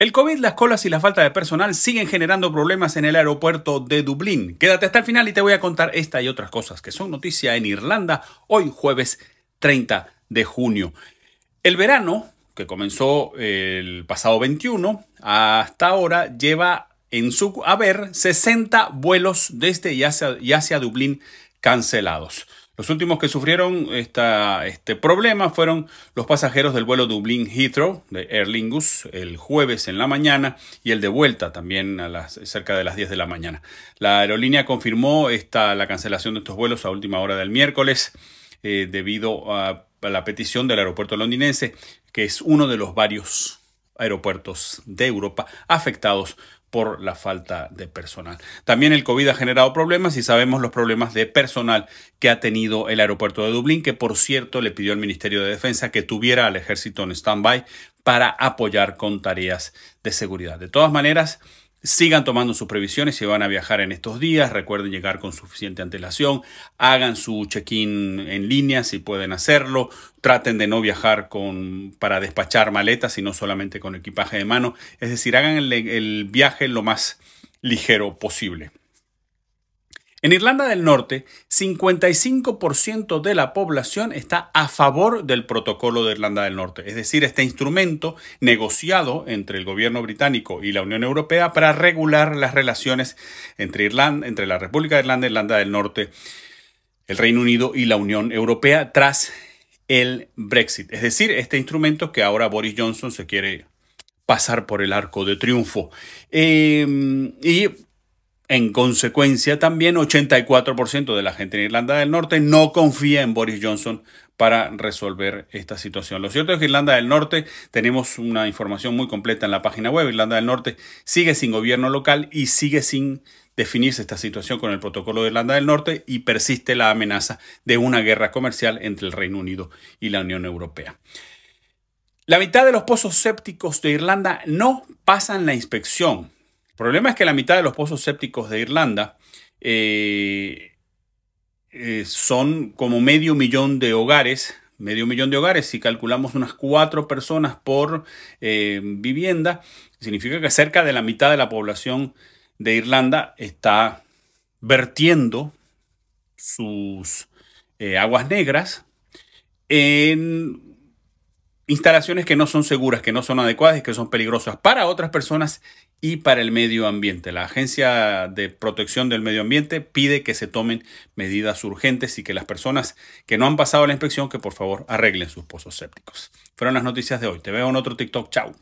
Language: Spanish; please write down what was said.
El COVID, las colas y la falta de personal siguen generando problemas en el aeropuerto de Dublín. Quédate hasta el final y te voy a contar esta y otras cosas que son noticia en Irlanda hoy jueves 30 de junio. El verano, que comenzó eh, el pasado 21, hasta ahora lleva en su haber 60 vuelos desde y y hacia Dublín cancelados. Los últimos que sufrieron este problema fueron los pasajeros del vuelo Dublín Heathrow de Aer Lingus el jueves en la mañana y el de vuelta también a las, cerca de las 10 de la mañana. La aerolínea confirmó esta, la cancelación de estos vuelos a última hora del miércoles eh, debido a, a la petición del aeropuerto londinense, que es uno de los varios aeropuertos de Europa afectados por la falta de personal. También el COVID ha generado problemas y sabemos los problemas de personal que ha tenido el aeropuerto de Dublín, que por cierto le pidió al Ministerio de Defensa que tuviera al ejército en stand-by para apoyar con tareas de seguridad. De todas maneras, Sigan tomando sus previsiones si van a viajar en estos días. Recuerden llegar con suficiente antelación. Hagan su check-in en línea si pueden hacerlo. Traten de no viajar con, para despachar maletas, sino solamente con equipaje de mano. Es decir, hagan el viaje lo más ligero posible. En Irlanda del Norte, 55% de la población está a favor del protocolo de Irlanda del Norte, es decir, este instrumento negociado entre el gobierno británico y la Unión Europea para regular las relaciones entre, Irlanda, entre la República de Irlanda, Irlanda del Norte, el Reino Unido y la Unión Europea tras el Brexit. Es decir, este instrumento que ahora Boris Johnson se quiere pasar por el arco de triunfo. Em, y en consecuencia, también 84% de la gente en Irlanda del Norte no confía en Boris Johnson para resolver esta situación. Lo cierto es que Irlanda del Norte, tenemos una información muy completa en la página web, Irlanda del Norte sigue sin gobierno local y sigue sin definirse esta situación con el protocolo de Irlanda del Norte y persiste la amenaza de una guerra comercial entre el Reino Unido y la Unión Europea. La mitad de los pozos sépticos de Irlanda no pasan la inspección el problema es que la mitad de los pozos sépticos de Irlanda eh, eh, son como medio millón de hogares, medio millón de hogares, si calculamos unas cuatro personas por eh, vivienda, significa que cerca de la mitad de la población de Irlanda está vertiendo sus aguas negras en instalaciones que no son seguras, que no son adecuadas y que son peligrosas para otras personas y para el medio ambiente. La Agencia de Protección del Medio Ambiente pide que se tomen medidas urgentes y que las personas que no han pasado la inspección, que por favor arreglen sus pozos sépticos. Fueron las noticias de hoy. Te veo en otro TikTok. Chau.